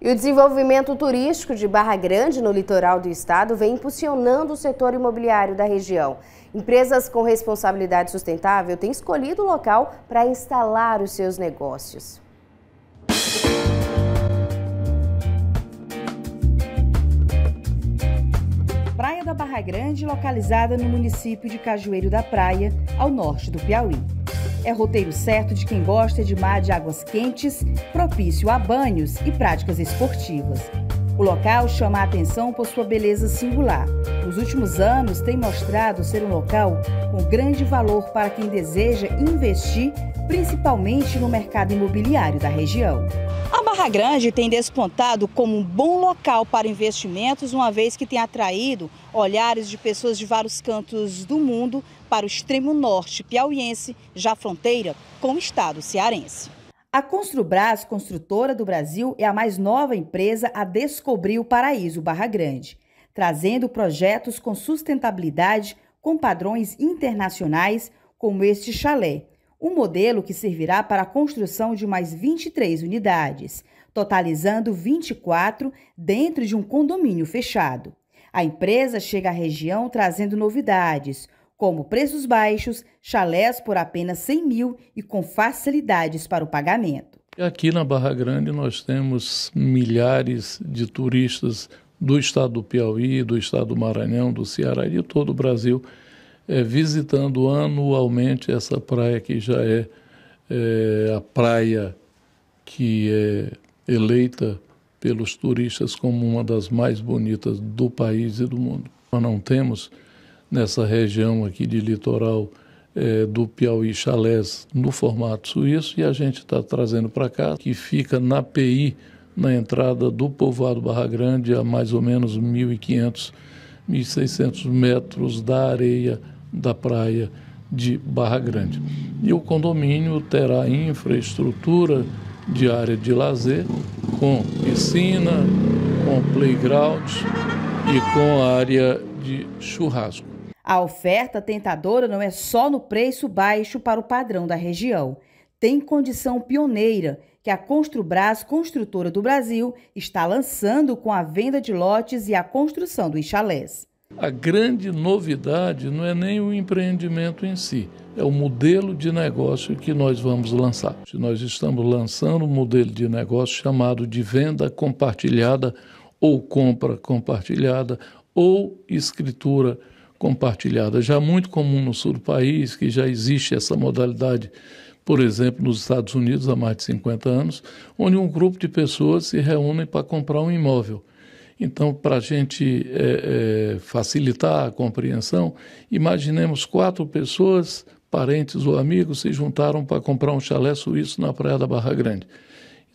E o desenvolvimento turístico de Barra Grande, no litoral do estado, vem impulsionando o setor imobiliário da região. Empresas com responsabilidade sustentável têm escolhido o local para instalar os seus negócios. Praia da Barra Grande, localizada no município de Cajueiro da Praia, ao norte do Piauí é roteiro certo de quem gosta de mar de águas quentes, propício a banhos e práticas esportivas. O local chama a atenção por sua beleza singular. Nos últimos anos tem mostrado ser um local com grande valor para quem deseja investir, principalmente no mercado imobiliário da região. A Barra Grande tem despontado como um bom local para investimentos, uma vez que tem atraído olhares de pessoas de vários cantos do mundo para o extremo norte piauiense, já fronteira com o estado cearense. A Construbras Construtora do Brasil é a mais nova empresa a descobrir o paraíso Barra Grande, trazendo projetos com sustentabilidade com padrões internacionais, como este chalé, um modelo que servirá para a construção de mais 23 unidades, totalizando 24 dentro de um condomínio fechado. A empresa chega à região trazendo novidades, como preços baixos, chalés por apenas 100 mil e com facilidades para o pagamento. Aqui na Barra Grande nós temos milhares de turistas do estado do Piauí, do estado do Maranhão, do Ceará e de todo o Brasil é, visitando anualmente essa praia que já é, é a praia que é eleita pelos turistas como uma das mais bonitas do país e do mundo. Nós não temos nessa região aqui de litoral é, do Piauí Chalés no formato suíço e a gente está trazendo para cá, que fica na PI, na entrada do povoado Barra Grande, a mais ou menos 1.500, 1.600 metros da areia da praia de Barra Grande. E o condomínio terá infraestrutura de área de lazer com piscina, com playground e com área de churrasco. A oferta tentadora não é só no preço baixo para o padrão da região. Tem condição pioneira que a Construbras, construtora do Brasil, está lançando com a venda de lotes e a construção dos chalés. A grande novidade não é nem o empreendimento em si, é o modelo de negócio que nós vamos lançar. Nós estamos lançando um modelo de negócio chamado de venda compartilhada ou compra compartilhada ou escritura compartilhada compartilhada, já muito comum no sul do país, que já existe essa modalidade, por exemplo, nos Estados Unidos há mais de 50 anos, onde um grupo de pessoas se reúnem para comprar um imóvel. Então, para a gente é, é, facilitar a compreensão, imaginemos quatro pessoas, parentes ou amigos, se juntaram para comprar um chalé suíço na Praia da Barra Grande.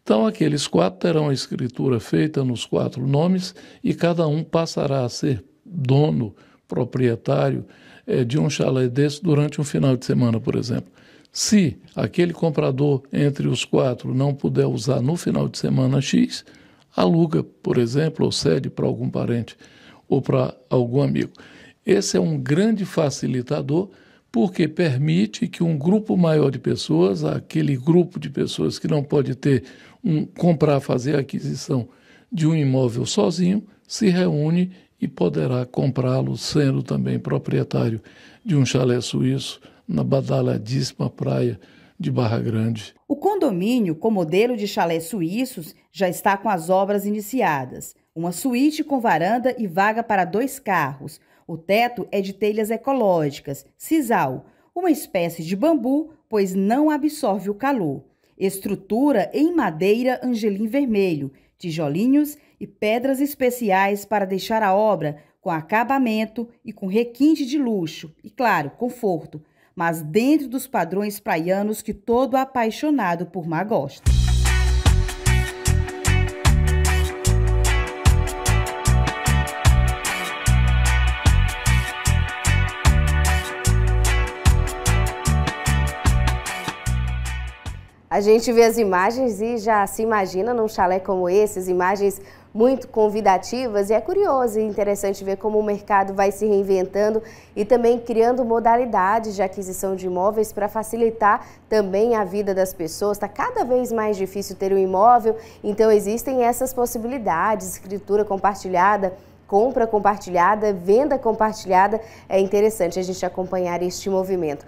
Então, aqueles quatro terão a escritura feita nos quatro nomes e cada um passará a ser dono proprietário é, de um chalé desse durante um final de semana, por exemplo. Se aquele comprador entre os quatro não puder usar no final de semana X, aluga, por exemplo, ou cede para algum parente ou para algum amigo. Esse é um grande facilitador porque permite que um grupo maior de pessoas, aquele grupo de pessoas que não pode ter um comprar, fazer a aquisição de um imóvel sozinho, se reúne e poderá comprá-lo sendo também proprietário de um chalé suíço na badaladíssima praia de Barra Grande. O condomínio com modelo de chalés suíços já está com as obras iniciadas. Uma suíte com varanda e vaga para dois carros. O teto é de telhas ecológicas, sisal, uma espécie de bambu, pois não absorve o calor. Estrutura em madeira angelim vermelho, tijolinhos e pedras especiais para deixar a obra com acabamento e com requinte de luxo e, claro, conforto, mas dentro dos padrões praianos que todo apaixonado por mar gosta. A gente vê as imagens e já se imagina num chalé como esses, imagens muito convidativas e é curioso e interessante ver como o mercado vai se reinventando e também criando modalidades de aquisição de imóveis para facilitar também a vida das pessoas. Está cada vez mais difícil ter um imóvel, então existem essas possibilidades, escritura compartilhada, compra compartilhada, venda compartilhada. É interessante a gente acompanhar este movimento.